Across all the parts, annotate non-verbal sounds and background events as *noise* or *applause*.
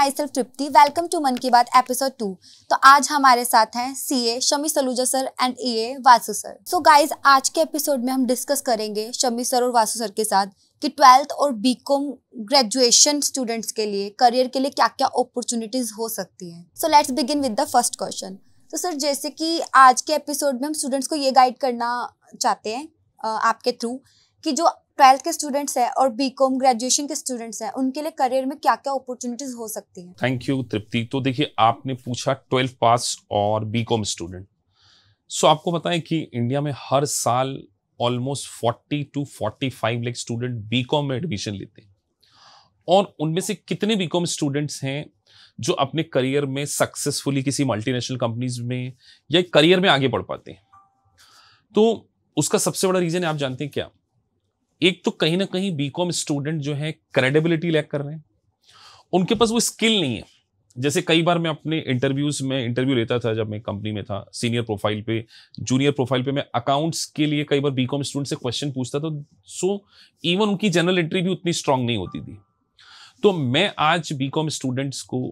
My self Tripti welcome to Mann Ki बात episode to तो आज हमारे साथ हैं C A Shami Saluja sir and E A Vasu sir so so guys आज के एपिसोड में हम डिस्कस करेंगे शमी सर और वासु सर के साथ कि ट्वेल्थ और बी कॉम ग्रेजुएशन स्टूडेंट्स के लिए करियर के लिए क्या क्या अपॉर्चुनिटीज हो सकती हैं so let's begin with the first question तो सर जैसे कि आज के एपिसोड में हम स्टूडेंट्स को ये गाइड करना चाहते हैं आपके थ्रू कि जो ट्वेल्थ के स्टूडेंट्स हैं और बी कॉम ग्रेजुएशन के स्टूडेंट्स हैं उनके लिए करियर में क्या क्या अपॉर्चुनिटीज हो सकती हैं थैंक यू तृप्ति तो देखिए आपने पूछा ट्वेल्थ पास और बी कॉम स्टूडेंट सो आपको बताएं कि इंडिया में हर साल almost forty two forty five lakh student B com में एडमिशन लेते हैं और उनमें से कितने बी कॉम स्टूडेंट्स हैं जो अपने करियर में सक्सेसफुली किसी मल्टीनेशनल कंपनीज में या करियर में आगे बढ़ पाते हैं तो उसका सबसे बड़ा रीजन है आप जानते हैं क्या एक तो कहीं ना कहीं बीकॉम स्टूडेंट जो है क्रेडिबिलिटी लैक कर रहे हैं उनके पास वो स्किल नहीं है जैसे कई बार मैं अपने इंटरव्यूज में इंटरव्यू लेता था जब मैं कंपनी में था सीनियर प्रोफाइल पे जूनियर प्रोफाइल पे मैं अकाउंट्स के लिए कई बार बीकॉम स्टूडेंट से क्वेश्चन पूछता था सो इवन उनकी जनरल एंट्री भी उतनी स्ट्रांग नहीं होती थी तो मैं आज बीकॉम स्टूडेंट्स को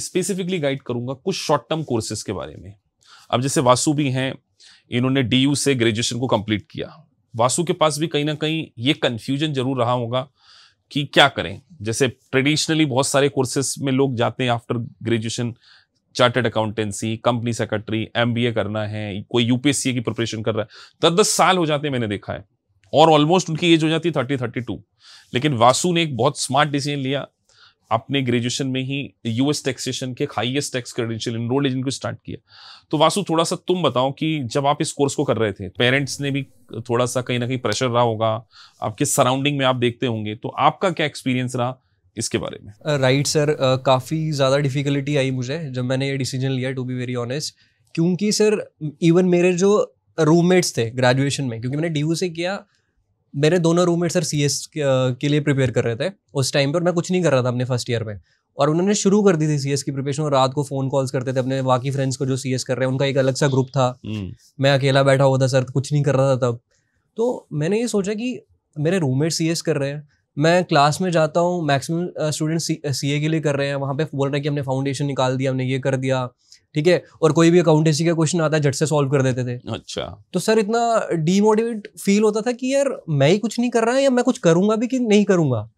स्पेसिफिकली गाइड करूंगा कुछ शॉर्ट टर्म कोर्सेज के बारे में अब जैसे वासु भी हैं इन्होंने डी से ग्रेजुएशन को कंप्लीट किया वासु के पास भी कहीं ना कहीं ये कन्फ्यूजन जरूर रहा होगा कि क्या करें जैसे ट्रेडिशनली बहुत सारे कोर्सेज में लोग जाते हैं after graduation chartered accountancy company secretary M करना है कोई यूपीएससी की प्रिपरेशन कर रहा है दस दस साल हो जाते हैं मैंने देखा है और ऑलमोस्ट उनकी एज हो जाती है थर्टी थर्टी टू लेकिन वासु ने एक बहुत स्मार्ट डिसीजन लिया अपने ग्रेजुएशन में ही यूएस टैक्सेशन के highest tax credential enrolled agent को स्टार्ट किया तो वासु थोड़ा सा तुम बताओ कि जब आप इस कोर्स को कर रहे थे पेरेंट्स ने भी थोड़ा सा कहीं ना कहीं प्रेशर रहा होगा आपके सराउंडिंग में आप देखते होंगे तो आपका क्या एक्सपीरियंस रहा इसके बारे में राइट सर काफ़ी ज़्यादा डिफ़िकल्टी आई मुझे जब मैंने ये डिसीजन लिया टू बी वेरी ऑनेस्ट क्योंकि सर इवन मेरे जो रूममेट्स थे ग्रेजुएशन में क्योंकि मैंने डी से किया मेरे दोनों रूममेट सर सी एस के लिए प्रिपेयर कर रहे थे उस टाइम पर मैं कुछ नहीं कर रहा था अपने फर्स्ट ईयर में और उन्होंने शुरू कर दी थी सी की प्रिपरेशन और रात को फोन कॉल्स करते थे अपने बाकी फ्रेंड्स को जो सी कर रहे हैं उनका एक अलग सा ग्रुप था हम्म। मैं अकेला बैठा हुआ था सर कुछ नहीं कर रहा था तब तो मैंने ये सोचा कि मेरे रूममेट सी कर रहे हैं मैं क्लास में जाता हूँ मैक्सिमम स्टूडेंट सी के लिए कर रहे हैं वहाँ पे बोल रहे हैं कि हमने फाउंडेशन निकाल दिया हमने ये कर दिया ठीक है और कोई भी अकाउंटेंसी का क्वेश्चन आता है झट से सॉल्व कर देते थे अच्छा तो सर इतना डीमोटिवेट फील होता था कि यार मैं ही कुछ नहीं कर रहा है या मैं कुछ करूंगा भी कि नहीं करूंगा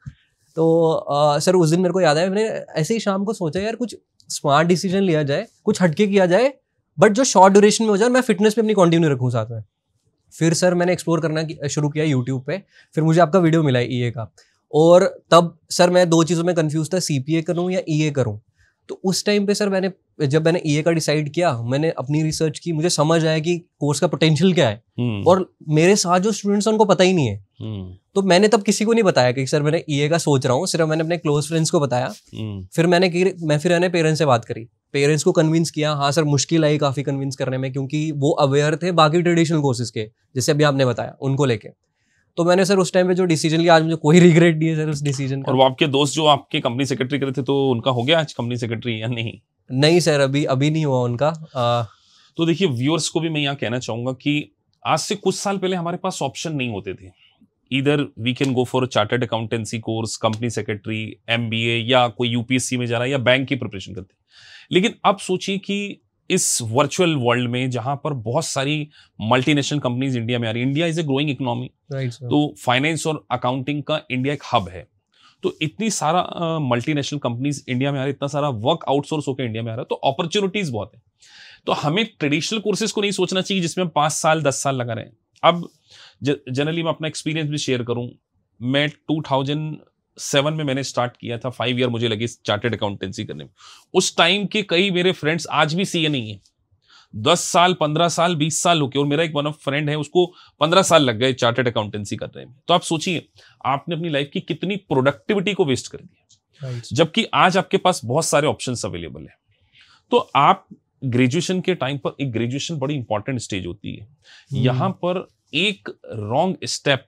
तो आ, सर उस दिन मेरे को याद आया मैंने ऐसे ही शाम को सोचा यार कुछ स्मार्ट डिसीजन लिया जाए कुछ हटके किया जाए बट जो शॉर्ट ड्यूरेशन में हो जाए मैं फिटनेस पे अपनी कंटिन्यू रखूँ साथ में फिर सर मैंने एक्सप्लोर करना शुरू किया यूट्यूब पे फिर मुझे आपका वीडियो मिला ई e का और तब सर मैं दो चीज़ों में कन्फ्यूज था सी पी ए करूँ या ई e ए करूँ तो उस टाइम पे सर मैंने जब मैंने ई e का डिसाइड किया मैंने अपनी रिसर्च की मुझे समझ आया कि कोर्स का पोटेंशियल क्या है हम्म। और मेरे साथ जो स्टूडेंट्स हैं उनको पता ही नहीं है हम्म। तो मैंने तब किसी को नहीं बताया कि सर मैंने ई e का सोच रहा हूँ सिर्फ मैंने अपने क्लोज फ्रेंड्स को बताया हम्म। फिर मैंने मैं फिर मैंने पेरेंट्स से बात करी पेरेंट्स को कन्विंस किया हाँ सर मुश्किल आई काफ़ी कन्विंस करने में क्योंकि वो अवेयर थे बाकी ट्रेडिशनल कोर्सेज के जैसे अभी आपने बताया उनको लेके तो मैंने सर उस टाइम पे जो डिसीजन लिया आज मुझे कोई रिग्रेट नहीं है सर उस डिसीजन का और वो आपके दोस्त जो आपके कंपनी सेक्रेटरी करे थे तो उनका हो गया आज कंपनी सेक्रेटरी या नहीं नहीं सर अभी अभी नहीं हुआ उनका आ... तो देखिए व्यूअर्स को भी मैं यहाँ कहना चाहूंगा कि आज से कुछ साल पहले हमारे पास ऑप्शन नहीं होते थे इधर we can go for chartered accountancy course company secretary M या कोई यूपीएससी में जाना या बैंक की प्रिपरेशन करते लेकिन अब सोचिए कि इस वर्चुअल वर्ल्ड में जहां पर बहुत सारी मल्टीनेशनल कंपनीज इंडिया में आ रही India is a growing economy तो फाइनेंस और अकाउंटिंग का इंडिया एक हब है तो इतनी सारा मल्टीनेशनल कंपनीज इंडिया में आ रही है इतना सारा वर्क आउटसोर्स होकर इंडिया में आ रहा है तो अपॉर्चुनिटीज बहुत है तो हमें ट्रेडिशनल कोर्सेज को नहीं सोचना चाहिए जिसमें हम पाँच साल दस साल लगा रहे हैं अब जनरली मैं अपना एक्सपीरियंस भी शेयर करूं मैं टू थाउजेंड सेवन में मैंने स्टार्ट किया था फाइव ईयर मुझे लगी चार्टेड अकाउंटेंसी करने में उस टाइम के कई मेरे फ्रेंड्स आज भी सीए नहीं है दस साल पंद्रह साल बीस साल हो गए और मेरा एक वन ऑफ फ्रेंड है उसको पंद्रह साल लग गए चार्टेड अकाउंटेंसी करने में तो आप सोचिए आपने अपनी लाइफ की कितनी प्रोडक्टिविटी को वेस्ट कर दिया जबकि आज आपके पास बहुत सारे ऑप्शन अवेलेबल है तो आप ग्रेजुएशन के टाइम पर एक ग्रेजुएशन बड़ी इंपॉर्टेंट स्टेज होती है hmm. यहां पर एक रॉन्ग स्टेप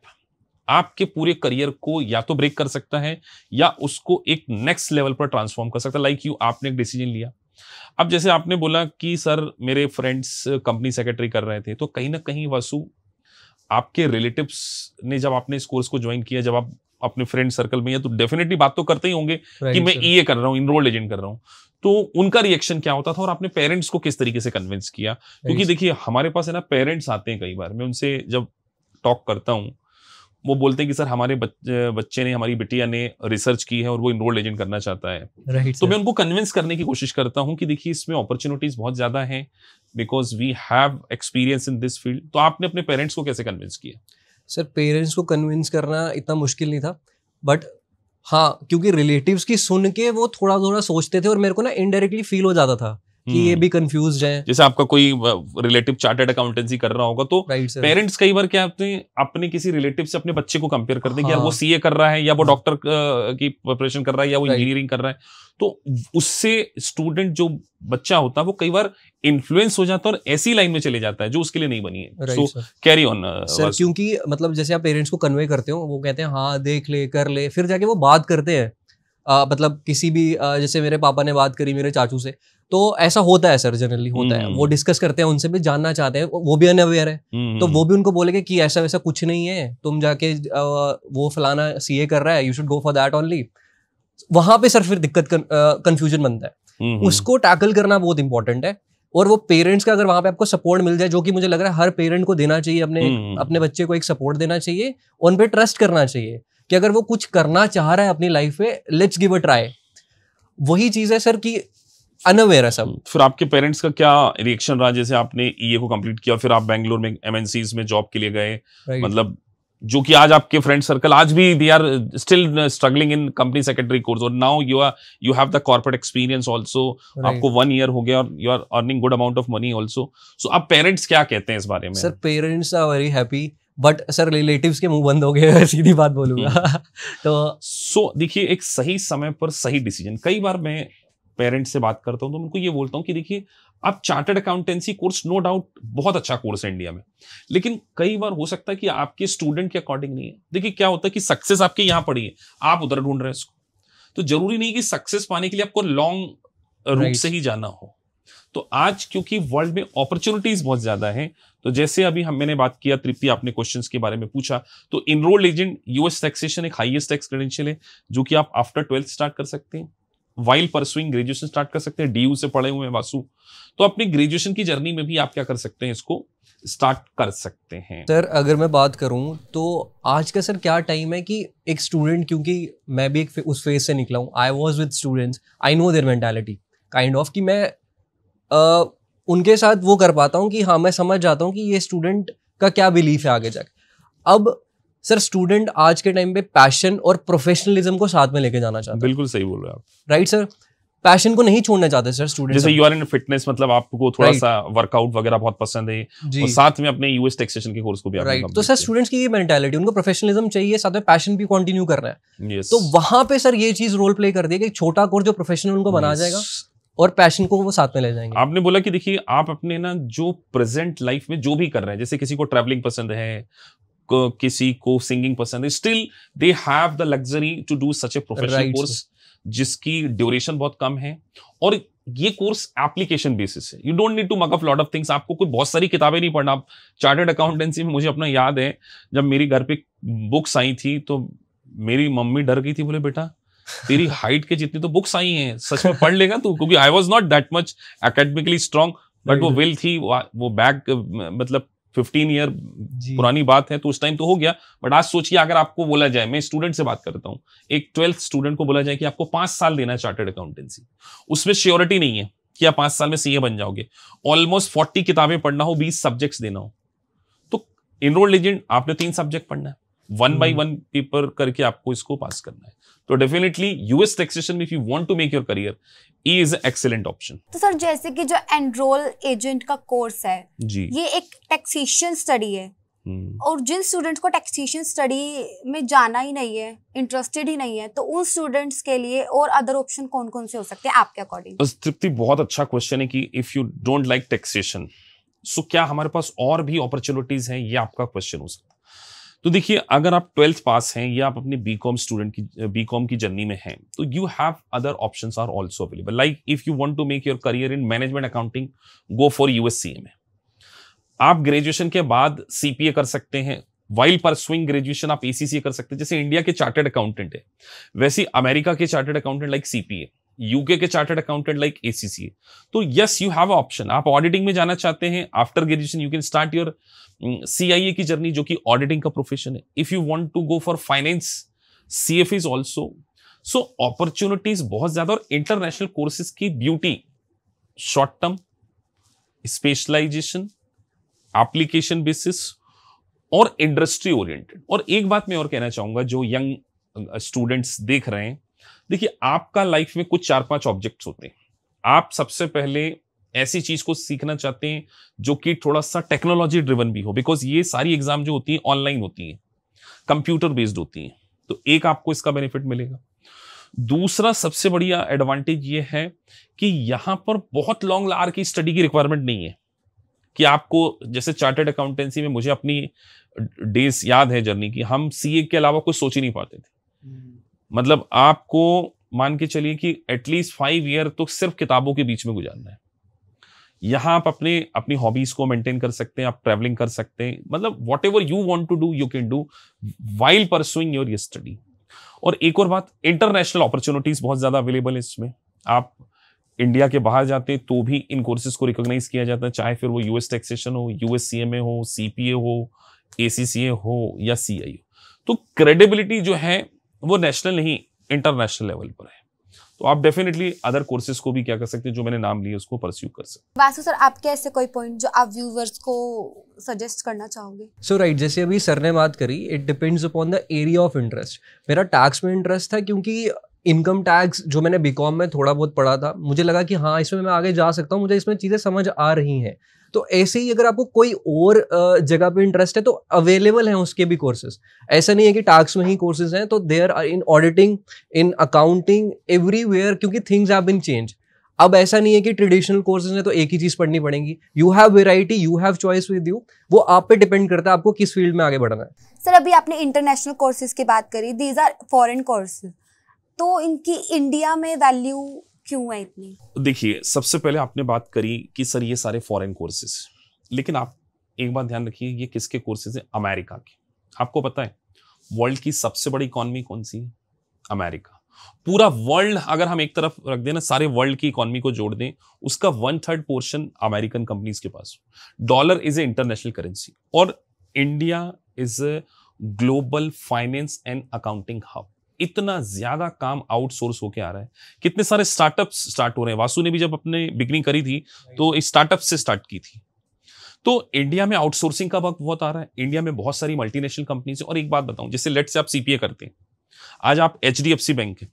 आपके पूरे करियर को या तो ब्रेक कर सकता है या उसको एक नेक्स्ट लेवल पर ट्रांसफॉर्म कर सकता है लाइक यू आपने एक डिसीजन लिया अब जैसे आपने बोला कि सर मेरे फ्रेंड्स कंपनी सेक्रेटरी कर रहे थे तो कहीं ना कहीं वसु आपके रिलेटिव्स ने जब आपने इस कोर्स को ज्वाइन किया जब आप अपने फ्रेंड सर्कल में या तो डेफिनेटली बात तो करते ही होंगे कि मैं ई e कर रहा हूँ इनरोल्ड एजेंट कर रहा हूँ तो उनका रिएक्शन क्या होता था और आपने पेरेंट्स को किस तरीके से कन्विंस किया क्योंकि देखिए हमारे पास है ना पेरेंट्स आते हैं कई बार मैं उनसे जब टॉक करता हूँ वो बोलते हैं कि सर हमारे बच्चे ने हमारी बिटिया ने रिसर्च की है और वो इनरोल्ड एजेंट करना चाहता है right, तो मैं उनको कन्विंस करने की कोशिश करता हूँ कि देखिए इसमें अपॉर्चुनिटीज बहुत ज़्यादा हैं because we have experience in this field तो आपने अपने पेरेंट्स को कैसे कन्विंस किया सर पेरेंट्स को कन्विंस करना इतना मुश्किल नहीं था बट हाँ क्योंकि रिलेटिव्स की सुन के वो थोड़ा थोड़ा सोचते थे और मेरे को ना इनडायरेक्टली फील हो जाता था कि ये हम्म। भी कंफ्यूज है जैसे आपका कोई रिलेटिव चार्टेड अकाउंटेंसी कर रहा होगा तो पेरेंट्स कई बार क्या अपने अपने किसी रिलेटिव से अपने बच्चे को कंपेयर करते हैं कि वो सीए हाँ। कर रहा है या वो डॉक्टर हाँ। की प्रिपरेशन कर रहा है या वो इंजीनियरिंग कर रहा है तो उससे स्टूडेंट जो बच्चा होता है वो कई बार इन्फ्लुएंस हो जाता है और ऐसी लाइन में चले जाता है जो उसके लिए नहीं बनी है सो कैरी ऑन सर क्योंकि मतलब जैसे आप पेरेंट्स को कन्वे करते हो वो कहते हैं हाँ देख ले कर ले फिर जाके वो बात करते हैं मतलब किसी भी जैसे मेरे पापा ने बात करी मेरे चाचू से तो ऐसा होता है सर जनरली होता है वो डिस्कस हम्म। करते हैं उनसे भी जानना चाहते हैं वो भी अनअवेयर है हम्म। तो वो भी उनको बोलेंगे कि ऐसा वैसा कुछ नहीं है तुम जाके वो फलाना सीए कर रहा है you should go for that only वहां पे सर फिर दिक्कत कंफ्यूजन बनता है हम्म, उसको टैकल करना बहुत इंपॉर्टेंट है और वो पेरेंट्स का अगर वहां पे आपको सपोर्ट मिल जाए जो कि मुझे लग रहा है हर पेरेंट को देना चाहिए अपने अपने बच्चे को एक सपोर्ट देना चाहिए उन ट्रस्ट करना चाहिए कि अगर वो कुछ करना चाह रहा है अपनी लाइफ में लेट्स गिव अ ट्राई वही चीज़ है सर कि अनअवेयर है सब फिर आपके पेरेंट्स का क्या रिएक्शन रहा जैसे आपने ई e को कंप्लीट किया फिर आप बैंगलोर में एम में जॉब के लिए गए मतलब जो कि आज आपके फ्रेंड सर्कल आज भी they are still struggling in company secretary course और now you are you have the corporate experience also आपको वन ईयर हो गया और you are earning good amount of money also so आप पेरेंट्स क्या कहते हैं इस बारे में sir parents are very happy but sir relatives के मुंह बंद हो गए *laughs* सीधी बात बोलूंगा हम्म। *laughs* तो सो so, देखिए एक सही समय पर सही डिसीजन कई बार मैं पेरेंट्स से बात करता हूँ तो उनको ये बोलता हूं कि देखिए आप chartered accountancy course no doubt बहुत अच्छा कोर्स है इंडिया में लेकिन कई बार हो सकता है कि आपके स्टूडेंट के अकॉर्डिंग नहीं है देखिए क्या होता है कि सक्सेस आपके यहाँ पड़ी है आप उधर ढूंढ रहे हैं इसको तो जरूरी नहीं कि सक्सेस पाने के लिए आपको लॉन्ग रूट से ही जाना हो तो आज क्योंकि वर्ल्ड में अपॉर्चुनिटीज बहुत ज्यादा है तो जैसे अभी हम मैंने बात किया तृप्ति आपने क्वेश्चंस के बारे में पूछा तो इनरोल्ड एजेंट यूएस टैक्सेशन एक हाईएस्ट टैक्स क्रेडेंशियल है जो कि आप आफ्टर ट्वेल्थ स्टार्ट कर सकते हैं वाइल्ड परसुइंग ग्रेजुएशन स्टार्ट कर सकते हैं डी से पढ़े हुए हैं वासु तो अपने ग्रेजुएशन की जर्नी में भी आप क्या कर सकते हैं इसको स्टार्ट कर सकते हैं सर अगर मैं बात करूं तो आज का सर क्या टाइम है कि एक स्टूडेंट क्योंकि मैं भी एक उस फेज से निकला हूं I was with students I know their mentality kind of कि मैं आ, उनके साथ वो कर पाता हूँ कि हाँ मैं समझ जाता हूँ कि ये स्टूडेंट का क्या बिलीफ है आगे जाके अब सर स्टूडेंट आज के टाइम पे पैशन और प्रोफेशनलिज्म को साथ में लेके जाना चाहते बिल्कुल सही बोल रहे आप राइट सर पैशन को नहीं छोड़ना चाहते सर स्टूडेंट जैसे यू आर इन फिटनेस मतलब आपको थोड़ा right. सा वर्कआउट वगैरह बहुत पसंद है और साथ में अपने यूएस टैक्सेशन के कोर्स को भी राइट right. तो सर स्टूडेंट्स की ये मेंटालिटी उनको प्रोफेशनलिज्म चाहिए साथ में पैशन भी कंटिन्यू करना है yes. तो वहां पे सर ये चीज रोल प्ले कर दी कि छोटा कोर्स जो प्रोफेशनल उनको बना yes. जाएगा और पैशन को वो साथ में ले जाएंगे आपने बोला कि देखिए आप अपने ना जो प्रेजेंट लाइफ में जो भी कर रहे हैं जैसे किसी को ट्रैवलिंग पसंद है को, किसी को सिंगिंग पसंद है still they have the luxury to do such a professional course जिसकी ड्यूरेशन बहुत कम है और ये कोर्स एप्लीकेशन बेसिस है you don't need to mug up lot of things आपको कोई बहुत सारी किताबें नहीं पढ़ना चार्टर्ड अकाउंटेंसी में मुझे अपना याद है जब मेरी घर पे बुक्स आई थी तो मेरी मम्मी डर गई थी बोले बेटा तेरी हाइट के जितनी तो बुक्स आई हैं सच में पढ़ लेगा तू क्योंकि I was not that much academically strong but वो विल थी वो बैक मतलब फिफ्टीन ईयर पुरानी बात है तो उस टाइम तो हो गया बट आज सोचिए अगर आपको बोला जाए मैं स्टूडेंट से बात करता हूँ एक ट्वेल्थ स्टूडेंट को बोला जाए कि आपको पांच साल देना है चार्टर्ड अकाउंटेंसी उसमें श्योरिटी नहीं है कि आप पांच साल में सीए बन जाओगे ऑलमोस्ट फोर्टी किताबें पढ़ना हो बीस सब्जेक्ट्स देना हो तो इनरोल्ड एजेंट आपने तीन सब्जेक्ट पढ़ना है वन बाई वन पेपर करके आपको इसको पास करना है तो definitely US taxation if you want to make your career E is excellent option तो सर जैसे कि जो एनरोल एजेंट का कोर्स है जी ये एक टैक्सेशन स्टडी है hmm. और जिन स्टूडेंट्स को टैक्सेशन स्टडी में जाना ही नहीं है इंटरेस्टेड ही नहीं है तो उन स्टूडेंट्स के लिए और अदर ऑप्शन कौन कौन से हो सकते हैं आपके अकॉर्डिंग तृप्ति बहुत अच्छा क्वेश्चन है कि if you don't like taxation so क्या हमारे पास और भी अपॉर्चुनिटीज हैं ये आपका क्वेश्चन हो सकता है तो देखिए अगर आप ट्वेल्थ पास हैं या आप अपने बी कॉम स्टूडेंट की बी कॉम की जर्नी में हैं तो you have other option are also available like if you want to make your career in management accounting go for U S आप ग्रेजुएशन के बाद सीपीए कर सकते हैं वाइल्ड पर स्विंग ग्रेजुएशन आप ए कर सकते हैं जैसे इंडिया के चार्टेड अकाउंटेंट है वैसे अमेरिका के chartered accountant like CPA UK के चार्टर्ड अकाउंटेंट लाइक एसीसीए तो यस यू हैव ऑप्शन आप ऑडिटिंग में जाना चाहते हैं after graduation you can start your CIA की जर्नी जो कि ऑडिटिंग का प्रोफेशन है if you want to go for finance C F is also so opportunities बहुत ज्यादा और इंटरनेशनल कोर्सेज की beauty short term specialization application basis और इंडस्ट्री ओरिएंटेड और एक बात मैं और कहना चाहूंगा जो यंग स्टूडेंट्स uh, देख रहे हैं देखिए आपका लाइफ में कुछ चार पांच ऑब्जेक्ट्स होते हैं आप सबसे पहले ऐसी चीज को सीखना चाहते हैं जो कि थोड़ा सा टेक्नोलॉजी ड्रिवन भी हो बिकॉज ये सारी एग्जाम जो होती है ऑनलाइन होती है कंप्यूटर बेस्ड होती है तो एक आपको इसका बेनिफिट मिलेगा दूसरा सबसे बढ़िया एडवांटेज ये है कि यहां पर बहुत लॉन्ग लार की स्टडी की रिक्वायरमेंट नहीं है कि आपको जैसे चार्टर्ड अकाउंटेंसी में मुझे अपनी डेज याद है जर्नी की हम सीए के अलावा कुछ सोच ही नहीं पाते थे हम्म। मतलब आपको मान के चलिए कि एटलीस्ट फाइव ईयर तो सिर्फ किताबों के बीच में गुजारना है यहां आप अपने अपनी हॉबीज को मेंटेन कर सकते हैं आप ट्रेवलिंग कर सकते हैं मतलब whatever you want to do you can do while pursuing your study और एक और बात इंटरनेशनल अपॉर्चुनिटीज बहुत ज़्यादा अवेलेबल है इसमें आप इंडिया के बाहर जाते तो भी इन कोर्सेज को रिकॉग्नाइज किया जाता है चाहे फिर वो यूएस टैक्सेशन हो यूएस ए हो ए हो ए हो या सी आई हो तो क्रेडिबिलिटी जो है वो नेशनल नहीं इंटरनेशनल लेवल पर है तो आप डेफिनेटली अदर कोर्सेज को भी क्या कर सकते हैं जो मैंने नाम लिए उसको परस्यू कर सकते वासु सर आपके ऐसे कोई पॉइंट जो आप व्यूवर्स को सजेस्ट करना चाहोगे सो so राइट right, जैसे अभी सर ने बात करी it depends upon the area of interest मेरा टैक्स में इंटरेस्ट था क्योंकि इनकम टैक्स जो मैंने बीकॉम में थोड़ा बहुत पढ़ा था मुझे लगा कि हाँ इसमें मैं आगे जा सकता हूँ मुझे इसमें चीज़ें समझ आ रही हैं तो ऐसे ही अगर आपको कोई और जगह पे इंटरेस्ट है तो अवेलेबल हैं उसके भी कोर्सेज ऐसा नहीं है कि टैक्स में ही कोर्सेज हैं तो there are in auditing in accounting everywhere क्योंकि थिंग्स हैव बिन चेंज अब ऐसा नहीं है कि ट्रेडिशनल कोर्सेज में तो एक ही चीज़ पढ़नी पड़ेगी you have variety you have choice with you वो आप पे डिपेंड करता है आपको किस फील्ड में आगे बढ़ना है सर अभी आपने इंटरनेशनल कोर्सेज की बात करी दीज आर फॉरन कोर्सेज तो इनकी इंडिया में वैल्यू क्यों है इतनी देखिए सबसे पहले आपने बात करी कि सर ये सारे फॉरेन कोर्सेज लेकिन आप एक बात ध्यान रखिए ये किसके कोर्सेज हैं अमेरिका के आपको पता है वर्ल्ड की सबसे बड़ी इकोनॉमी कौन सी है अमेरिका पूरा वर्ल्ड अगर हम एक तरफ रख दें ना सारे वर्ल्ड की इकोनॉमी को जोड़ दें उसका one third portion American companies के पास dollar is a international currency और India is a global finance and accounting hub इतना ज्यादा काम आउटसोर्स होके आ रहा है कितने सारे स्टार्टअप स्टार्ट हो रहे हैं वासु ने भी जब अपने बिगनिंग करी थी तो स्टार्टअप से स्टार्ट की थी तो इंडिया में आउटसोर्सिंग का वक्त बहुत आ रहा है इंडिया में बहुत सारी मल्टीनेशनल कंपनीज और एक बात बताऊं जैसे लेट से आप सीपीए करते हैं आज आप एच बैंक है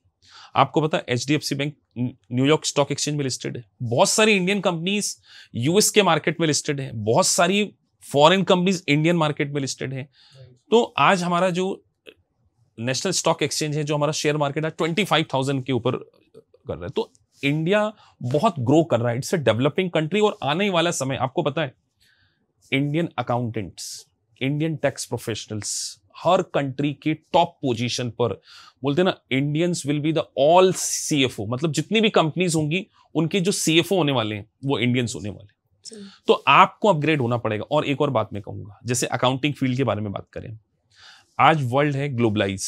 आपको पता H D F C bank New York stock exchange में लिस्टेड है बहुत सारी इंडियन कंपनीज यूएस के मार्केट में लिस्टेड है बहुत सारी फॉरेन कंपनीज इंडियन मार्केट में लिस्टेड है तो आज हमारा जो नेशनल स्टॉक एक्सचेंज है जो हमारा शेयर मार्केट है ट्वेंटी फाइव थाउजेंड के ऊपर कर रहा है तो इंडिया बहुत ग्रो कर रहा है इट्स ए डेवलपिंग कंट्री और आने वाला समय आपको पता है Indian accountants Indian tax professionals हर कंट्री के टॉप पोजीशन पर बोलते ना Indians will be the all CFO मतलब जितनी भी कंपनीज होंगी उनके जो सीएफओ होने वाले हैं वो इंडियंस होने वाले हैं तो आपको अपग्रेड होना पड़ेगा और एक और बात मैं कहूंगा जैसे अकाउंटिंग फील्ड के बारे में बात करें आज वर्ल्ड है ग्लोबलाइज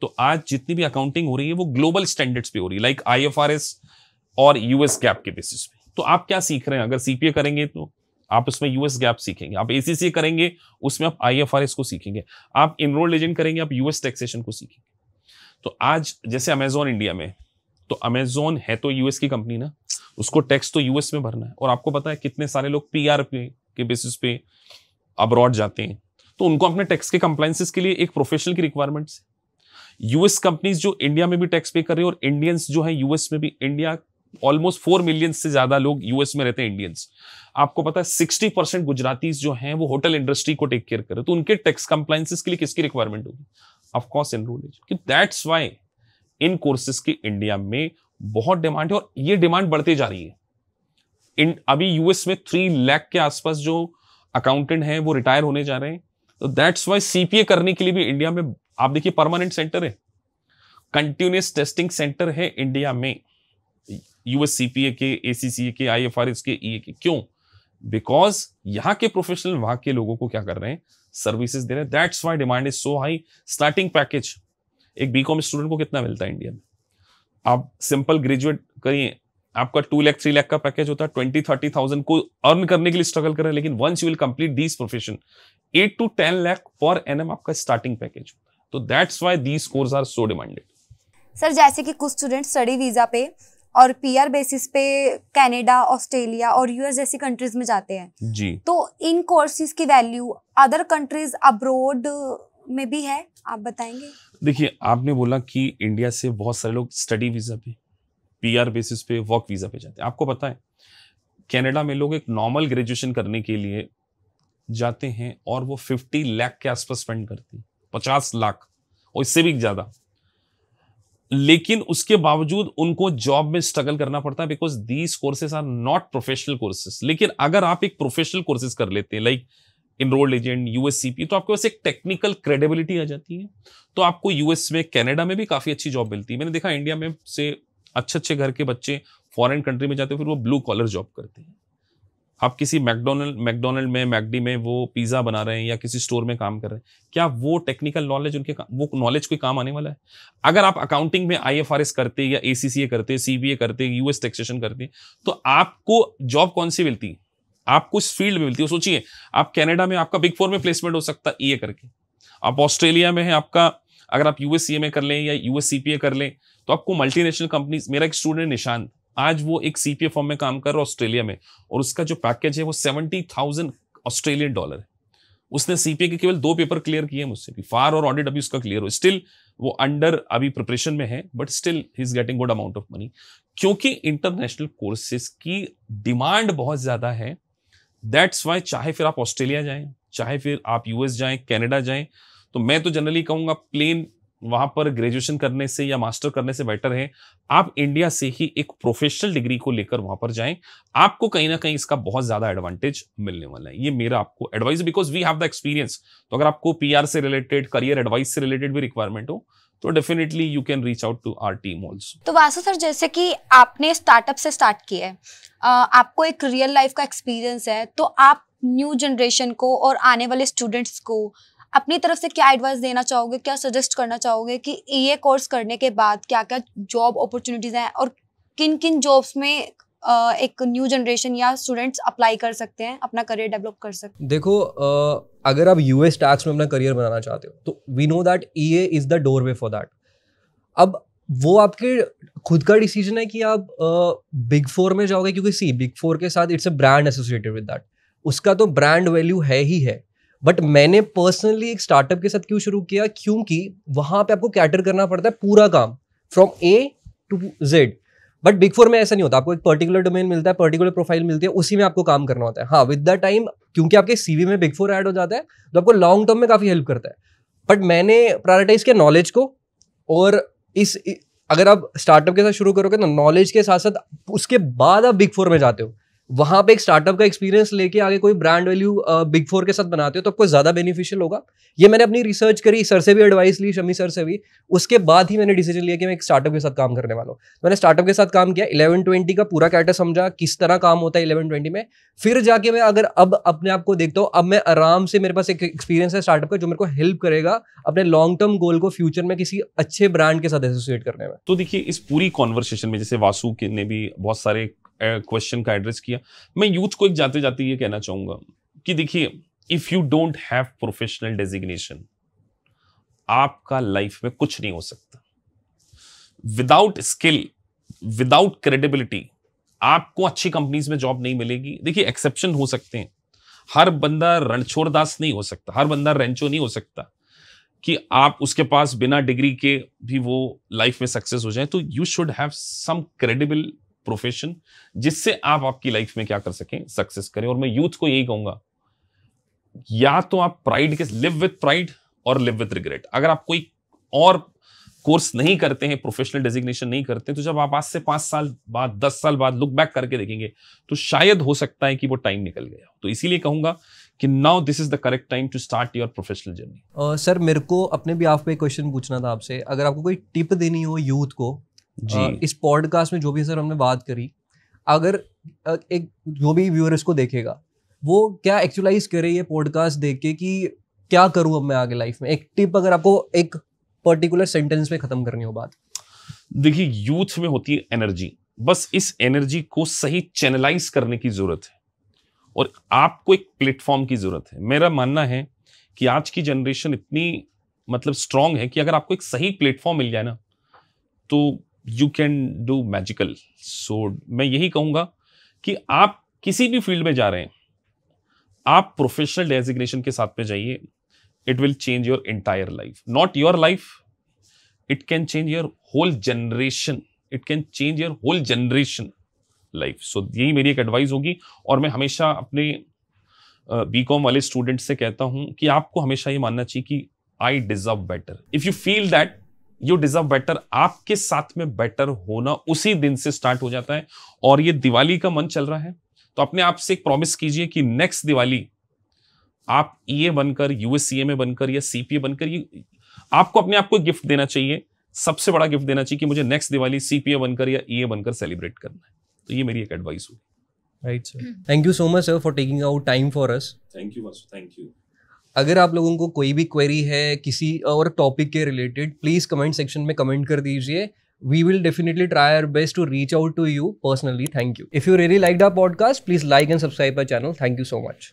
तो आज जितनी भी अकाउंटिंग हो रही है वो ग्लोबल स्टैंडर्ड्स पे हो रही है लाइक आईएफआरएस और यूएस गैप के बेसिस पे तो आप क्या सीख रहे हैं अगर सीपीए करेंगे तो आप उसमें यूएस गैप सीखेंगे आप एसीसी करेंगे उसमें आप आईएफआरएस को सीखेंगे आप इनरोल एजेंट करेंगे आप यूएस टैक्सेशन को सीखेंगे तो आज जैसे अमेजोन इंडिया में तो अमेजोन है तो यूएस की कंपनी ना उसको टैक्स तो यूएस में भरना है और आपको पता है कितने सारे लोग आर पे के बेसिस पे अब्रॉड जाते हैं तो उनको अपने टैक्स के कंप्लाइंसिस के लिए एक प्रोफेशनल की रिक्वायरमेंट्स यूएस कंपनीज जो इंडिया में भी टैक्स पे कर रही है और इंडियंस जो है यूएस में भी इंडिया ऑलमोस्ट फोर मिलियन से ज्यादा लोग यूएस में रहते हैं इंडियंस आपको पता है सिक्सटी परसेंट गुजराती जो है वो होटल इंडस्ट्री को टेक केयर कर रहे तो उनके टैक्स कंप्लाइंसिस के लिए किसकी रिक्वायरमेंट होगी ऑफकोर्स एनरोल दैट्स वाई इन कोर्सेज की इंडिया में बहुत डिमांड है और ये डिमांड बढ़ती जा रही है इन अभी यूएस में थ्री लैख के आसपास जो अकाउंटेंट हैं वो रिटायर होने जा रहे हैं तो दैट्स वाई सीपीए करने के लिए भी इंडिया में आप देखिए परमानेंट सेंटर है कंटिन्यूस टेस्टिंग सेंटर है इंडिया में यूएस सीपीए के एसीसीए के आई एफ आर एस के ई e के क्यों बिकॉज यहां के प्रोफेशनल वहां के लोगों को क्या कर रहे हैं सर्विसेज दे रहे हैं that's why demand is so high starting package एक बीकॉम स्टूडेंट को कितना मिलता है इंडिया में आप सिंपल ग्रेजुएट करिए आपका टू लैख थ्री लैख का पैकेज होता है ट्वेंटी थर्टी थाउजेंड को अर्न करने के लिए स्ट्रगल कर रहे हैं लेकिन once you will complete this profession at two ten lakh per annum आपका स्टार्टिंग पैकेज तो that's why these course are so demanded sir जैसे कि कुछ स्टूडेंट स्टडी वीजा पे और पीआर बेसिस पे कनाडा ऑस्ट्रेलिया और यूएस जैसी कंट्रीज में जाते हैं जी तो इन कोर्सेज की वैल्यू अदर कंट्रीज अब्रोड में भी है आप बताएंगे देखिए आपने बोला कि इंडिया से बहुत सारे लोग स्टडी वीजा पे पी बेसिस पे वर्क वीज़ा पे जाते हैं आपको पता है कैनेडा में लोग एक नॉर्मल ग्रेजुएशन करने के लिए जाते हैं और वो फिफ्टी लाख के आसपास स्पेंड करते हैं पचास लाख और इससे भी ज़्यादा लेकिन उसके बावजूद उनको जॉब में स्ट्रगल करना पड़ता है because these courses are not professional courses लेकिन अगर आप एक प्रोफेशनल कोर्सेज कर लेते हैं लाइक इनरोल्ड एजेंट यूएससीपी तो आपके पास एक टेक्निकल क्रेडिबिलिटी आ जाती है तो आपको यूएस में कैनेडा में भी काफ़ी अच्छी जॉब मिलती है मैंने देखा इंडिया में से अच्छे अच्छे घर के बच्चे फॉरेन कंट्री में जाते हैं फिर वो ब्लू कॉलर जॉब करते हैं आप किसी मैकडोनल्ड मैकडोनल्ड में मैकडी में वो पिज़्ज़ा बना रहे हैं या किसी स्टोर में काम कर रहे हैं क्या वो टेक्निकल नॉलेज उनके वो नॉलेज कोई काम आने वाला है अगर आप अकाउंटिंग में आई एफ आर एस करते या ए करते सी करते यूएस टैक्सेशन करते तो आपको जॉब कौन सी मिलती आपको इस फील्ड में मिलती है सोचिए आप कैनेडा में आपका बिग फोर में प्लेसमेंट हो सकता है ई ए करके आप ऑस्ट्रेलिया में है आपका अगर आप यूएससीए में कर लें या यूएससीपीए कर लें तो आपको मल्टीनेशनल कंपनीज मेरा एक स्टूडेंट निशान आज वो एक सीपीए फॉर्म में काम कर रहा है ऑस्ट्रेलिया में और उसका जो पैकेज है वो सेवेंटी थाउजेंड ऑस्ट्रेलियन डॉलर है उसने सीपीए के केवल दो पेपर क्लियर किए मुझसे भी फार और ऑडिट अभी उसका क्लियर हो स्टिल वो अंडर अभी प्रिपरेशन में है but still he is getting good amount of money क्योंकि इंटरनेशनल कोर्सेज की डिमांड बहुत ज़्यादा है दैट्स वाई चाहे फिर आप ऑस्ट्रेलिया जाएं चाहे फिर आप यूएस जाएं कैनेडा जाएं तो मैं तो जनरली कहूंगा प्लेन वहां पर ग्रेजुएशन करने से या मास्टर करने से बेटर है आप इंडिया से ही एक प्रोफेशनल डिग्री को लेकर वहां पर जाएं आपको कहीं ना कहीं इसका बहुत ज्यादा एडवांटेज मिलने वाला है ये मेरा आपको advice because we have the experience तो अगर आपको पीआर से रिलेटेड करियर एडवाइस से रिलेटेड भी रिक्वायरमेंट हो तो definitely you can reach out to our team also तो वासु सर जैसे कि आपने स्टार्टअप से स्टार्ट किया है आपको एक रियल लाइफ का एक्सपीरियंस है तो आप न्यू जनरेशन को और आने वाले स्टूडेंट्स को अपनी तरफ से क्या एडवाइस देना चाहोगे क्या सजेस्ट करना चाहोगे कि ये कोर्स करने के बाद क्या क्या जॉब अपॉर्चुनिटीज़ हैं और किन किन जॉब्स में एक न्यू जनरेशन या स्टूडेंट्स अप्लाई कर सकते हैं अपना करियर डेवलप कर सकते हैं देखो अगर आप यूएस टैक्स में अपना करियर बनाना चाहते हो तो we know that E is the doorway for that अब वो आपके खुद का डिसीजन है कि आप बिग uh, फोर में जाओगे क्योंकि सी बिग फोर के साथ it's a brand associated with that उसका तो ब्रांड वैल्यू है ही है बट मैंने पर्सनली एक स्टार्टअप के साथ क्यों शुरू किया क्योंकि वहां पे आपको कैटर करना पड़ता है पूरा काम from A to Z but big four में ऐसा नहीं होता आपको एक पर्टिकुलर डोमेन मिलता है पर्टिकुलर प्रोफाइल मिलती है उसी में आपको काम करना होता है हाँ विद द टाइम क्योंकि आपके सीवी में बिग फोर ऐड हो जाता है तो आपको लॉन्ग टर्म में काफ़ी हेल्प करता है बट मैंने प्रायोरिटाइज किया नॉलेज को और इस अगर आप स्टार्टअप के साथ शुरू करोगे तो नॉलेज के साथ साथ उसके बाद आप बिग फोर में जाते हो वहां पे एक स्टार्टअप का एक्सपीरियंस लेके आगे कोई ब्रांड वैल्यू बिग फोर के साथ बनाते हो तो आपको ज़्यादा बेनिफिशियल होगा ये मैंने अपनी रिसर्च करी सर से भी एडवाइस ली शमी सर से भी उसके बाद ही मैंने डिसीजन लिया कि मैं एक स्टार्टअप के साथ काम करने वाला हूँ तो मैंने स्टार्टअप के साथ काम किया इलेवन ट्वेंटी का पूरा कैटर समझा किस तरह काम होता है इलेवन ट्वेंटी में फिर जाके मैं अगर अब अपने आप को देखता हूँ अब मैं आराम से मेरे पास एक एक्सपीरियंस है स्टार्टअप का जो मेरे को हेल्प करेगा अपने लॉन्ग टर्म गोल को फ्यूचर में किसी अच्छे ब्रांड के साथ एसोसिएट करने में तो देखिए इस पूरी कॉन्वर्सेशन में जैसे वासु ने भी बहुत सारे क्वेश्चन का एड्रेस किया मैं यूथ को एक जाते जाते ये कहना चाहूंगा कि देखिए if you don't have professional designation आपका लाइफ में कुछ नहीं हो सकता विदाउट स्किल विदाउट क्रेडिबिलिटी आपको अच्छी कंपनीज में जॉब नहीं मिलेगी देखिए एक्सेप्शन हो सकते हैं हर बंदा रणछोड़ दास नहीं हो सकता हर बंदा रेंचो नहीं हो सकता कि आप उसके पास बिना डिग्री के भी वो लाइफ में सक्सेस हो जाए तो you should have some credible profession जिससे आप आपकी लाइफ में क्या कर सकें सक्सेस करें और मैं यूथ को यही कहूंगा या तो आप प्राइड के लिव विथ प्राइड और लिव विथ रिग्रेट अगर आप कोई और कोर्स नहीं करते हैं प्रोफेशनल डेजिग्नेशन नहीं करते तो जब आप आज से पांच साल बाद दस साल बाद लुक बैक करके देखेंगे तो शायद हो सकता है कि वो टाइम निकल गया तो इसीलिए कहूंगा कि now this is the correct time to start your professional journey sir मेरे को अपने भी आप पे क्वेश्चन पूछना था आपसे अगर आपको कोई टिप देनी हो यूथ को जी इस पॉडकास्ट में जो भी सर हमने बात करी अगर एक जो भी व्यूअर इसको देखेगा वो क्या एक्चुअलाइज करे ये पॉडकास्ट देख के कि क्या करूं अब मैं आगे लाइफ में एक टिप अगर आपको एक पर्टिकुलर सेंटेंस में खत्म करनी हो बात देखिए यूथ में होती है एनर्जी बस इस एनर्जी को सही चैनलाइज करने की जरूरत है और आपको एक प्लेटफॉर्म की जरूरत है मेरा मानना है कि आज की जनरेशन इतनी मतलब स्ट्रांग है कि अगर आपको एक सही प्लेटफॉर्म मिल जाए ना तो यू कैन डू मैजिकल सो मैं यही कहूंगा कि आप किसी भी फील्ड में जा रहे हैं आप प्रोफेशनल डेजिग्नेशन के साथ में जाइए it will change your entire life not your life it can change your whole generation it can change your whole generation life so यही मेरी एक एडवाइस होगी और मैं हमेशा अपने बी कॉम वाले स्टूडेंट से कहता हूं कि आपको हमेशा ये मानना चाहिए कि I deserve better if you feel that you deserve better आपके साथ में बेटर होना उसी दिन से स्टार्ट हो जाता है और ये दिवाली का मन चल रहा है तो अपने आप से एक प्रॉमिस कीजिए कि नेक्स्ट दिवाली आप ई e बनकर यूएससीए में बनकर या सीपीए बनकर ये आपको अपने आप को गिफ्ट देना चाहिए सबसे बड़ा गिफ्ट देना चाहिए कि मुझे नेक्स्ट दिवाली सीपीए बनकर या ई e बनकर सेलिब्रेट करना है तो ये मेरी एक एडवाइस होगी right sir thank you so much sir for taking out time for us thank you thank you अगर आप लोगों को कोई भी क्वेरी है किसी और टॉपिक के रिलेटेड प्लीज़ कमेंट सेक्शन में कमेंट कर दीजिए we will definitely try our best to reach out to you personally. Thank you. If you really liked our podcast, please like and subscribe our channel. Thank you so much.